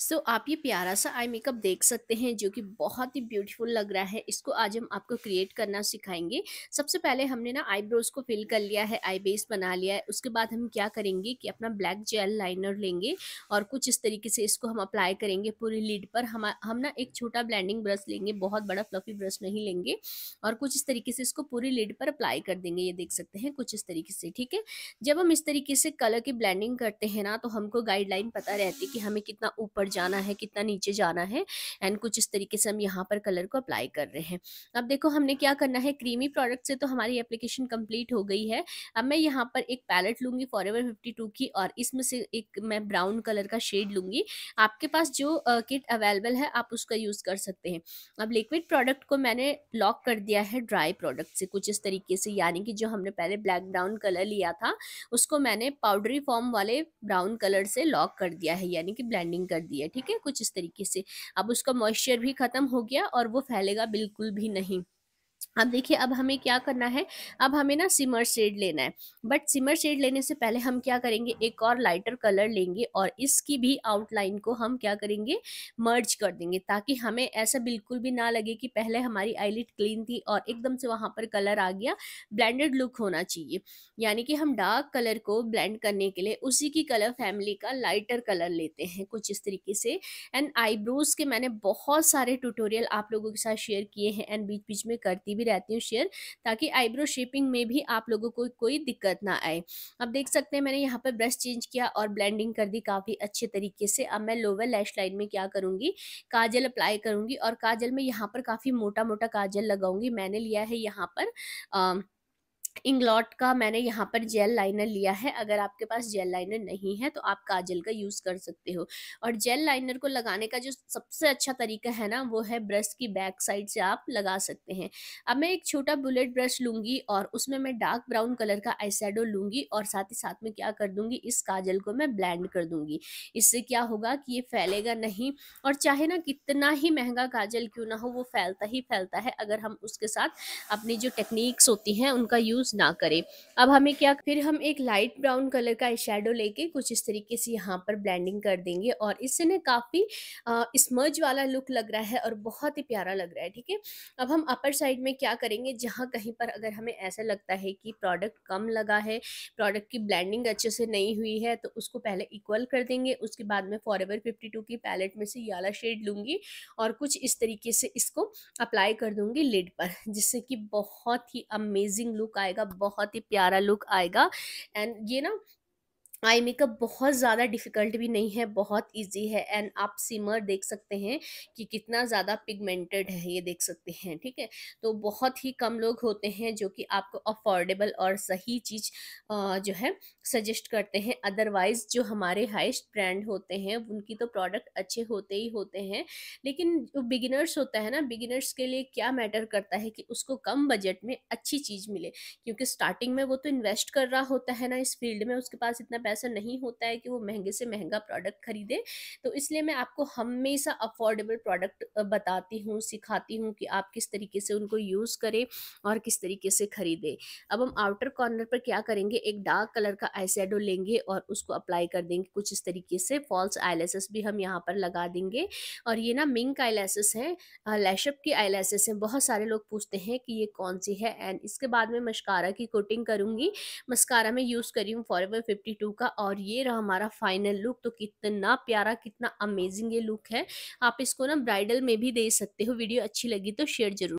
सो so, आप ये प्यारा सा आई मेकअप देख सकते हैं जो कि बहुत ही ब्यूटीफुल लग रहा है इसको आज हम आपको क्रिएट करना सिखाएंगे सबसे पहले हमने ना आईब्रोज को फिल कर लिया है आई बेस बना लिया है उसके बाद हम क्या करेंगे कि अपना ब्लैक जेल लाइनर लेंगे और कुछ इस तरीके से इसको हम अप्लाई करेंगे पूरी लीड पर हम हम ना एक छोटा ब्लैंडिंग ब्रश लेंगे बहुत बड़ा फ्लफी ब्रश नहीं लेंगे और कुछ इस तरीके से इसको पूरी लीड पर अप्लाई कर देंगे ये देख सकते हैं कुछ इस तरीके से ठीक है जब हम इस तरीके से कलर की ब्लैंडिंग करते हैं ना तो हमको गाइडलाइन पता रहती है कि हमें कितना ऊपर ऊपर जाना है कितना नीचे जाना है एंड कुछ इस तरीके से हम यहाँ पर कलर को अप्लाई कर रहे हैं अब देखो हमने क्या करना है क्रीमी प्रोडक्ट से तो हमारी एप्लीकेशन कंप्लीट हो गई है अब मैं यहाँ पर एक पैलेट लूँगी फॉर एवर की और इसमें से एक मैं ब्राउन कलर का शेड लूँगी आपके पास जो किट uh, अवेलेबल है आप उसका यूज़ कर सकते हैं अब लिक्विड प्रोडक्ट को मैंने लॉक कर दिया है ड्राई प्रोडक्ट से कुछ इस तरीके से यानी कि जो हमने पहले ब्लैक ब्राउन कलर लिया था उसको मैंने पाउडरी फॉर्म वाले ब्राउन कलर से लॉक कर दिया है यानी कि ब्लैंडिंग कर दिया दिया ठीक है कुछ इस तरीके से अब उसका मॉइस्चर भी ख़त्म हो गया और वो फैलेगा बिल्कुल भी नहीं अब देखिए अब हमें क्या करना है अब हमें ना सिमर शेड लेना है बट सिमर शेड लेने से पहले हम क्या करेंगे एक और लाइटर कलर लेंगे और इसकी भी आउटलाइन को हम क्या करेंगे मर्ज कर देंगे ताकि हमें ऐसा बिल्कुल भी ना लगे कि पहले हमारी आईलिट क्लीन थी और एकदम से वहाँ पर कलर आ गया ब्लेंडेड लुक होना चाहिए यानी कि हम डार्क कलर को ब्लेंड करने के लिए उसी की कलर फैमिली का लाइटर कलर लेते हैं कुछ इस तरीके से एंड आईब्रोज के मैंने बहुत सारे ट्यूटोरियल आप लोगों के साथ शेयर किए हैं एंड बीच बीच में करती करती भी रहती हूँ शेयर ताकि आईब्रो शेपिंग में भी आप लोगों को कोई दिक्कत ना आए अब देख सकते हैं मैंने यहाँ पर ब्रश चेंज किया और ब्लेंडिंग कर दी काफ़ी अच्छे तरीके से अब मैं लोअर लैश लाइन में क्या करूँगी काजल अप्लाई करूँगी और काजल में यहाँ पर काफ़ी मोटा मोटा काजल लगाऊंगी मैंने लिया है यहाँ पर आ, इंग्लॉट का मैंने यहाँ पर जेल लाइनर लिया है अगर आपके पास जेल लाइनर नहीं है तो आप काजल का यूज़ कर सकते हो और जेल लाइनर को लगाने का जो सबसे अच्छा तरीका है ना वो है ब्रश की बैक साइड से आप लगा सकते हैं अब मैं एक छोटा बुलेट ब्रश लूँगी और उसमें मैं डार्क ब्राउन कलर का आई लूँगी और साथ ही साथ में क्या कर दूँगी इस काजल को मैं ब्लैंड कर दूँगी इससे क्या होगा कि ये फैलेगा नहीं और चाहे ना कितना ही महंगा काजल क्यों ना हो वो फैलता ही फैलता है अगर हम उसके साथ अपनी जो टेक्निक्स होती हैं उनका यूज़ यूज़ ना करें अब हमें क्या फिर हम एक लाइट ब्राउन कलर का शेडो लेके कुछ इस तरीके से यहाँ पर ब्लेंडिंग कर देंगे और इससे ना काफ़ी स्मर्ज वाला लुक लग रहा है और बहुत ही प्यारा लग रहा है ठीक है अब हम अपर साइड में क्या करेंगे जहाँ कहीं पर अगर हमें ऐसा लगता है कि प्रोडक्ट कम लगा है प्रोडक्ट की ब्लैंडिंग अच्छे से नहीं हुई है तो उसको पहले इक्वल कर देंगे उसके बाद में फॉर एवर फिफ्टी टू की पैलेट में से याला शेड लूंगी और कुछ इस तरीके से इसको अप्लाई कर दूंगी लिड पर जिससे कि बहुत ही अमेजिंग लुक आए आएगा बहुत ही प्यारा लुक आएगा एंड ये ना आई मेकअप बहुत ज़्यादा डिफ़िकल्ट भी नहीं है बहुत इजी है एंड आप सिमर देख सकते हैं कि कितना ज़्यादा पिगमेंटेड है ये देख सकते हैं ठीक है तो बहुत ही कम लोग होते हैं जो कि आपको अफोर्डेबल और सही चीज़ जो है सजेस्ट करते हैं अदरवाइज़ जो हमारे हाइस्ट ब्रांड होते हैं उनकी तो प्रोडक्ट अच्छे होते ही होते हैं लेकिन जो बिगिनर्स होता है ना बिगिनर्स के लिए क्या मैटर करता है कि उसको कम बजट में अच्छी चीज़ मिले क्योंकि स्टार्टिंग में वो तो इन्वेस्ट कर रहा होता है ना इस फील्ड में उसके पास इतना पैसा नहीं होता है कि वो महंगे से महंगा प्रोडक्ट खरीदे तो इसलिए मैं आपको हमेशा अफोर्डेबल प्रोडक्ट बताती हूँ सिखाती हूँ कि आप किस तरीके से उनको यूज़ करें और किस तरीके से ख़रीदें अब हम आउटर कॉर्नर पर क्या करेंगे एक डार्क कलर का आई लेंगे और उसको अप्लाई कर देंगे कुछ इस तरीके से फॉल्स आईलेसिस भी हम यहाँ पर लगा देंगे और ये ना मिंक आईलेसिस हैं लैशअप की आईलेसिस हैं बहुत सारे लोग पूछते हैं कि ये कौन सी है एंड इसके बाद में मस्कारा की कोटिंग करूँगी मस्कारा मैं यूज़ करी हूँ फॉर एवर फिफ्टी का और ये रहा हमारा फाइनल लुक तो कितना प्यारा कितना अमेजिंग ये लुक है आप इसको ना ब्राइडल में भी दे सकते हो वीडियो अच्छी लगी तो शेयर जरूर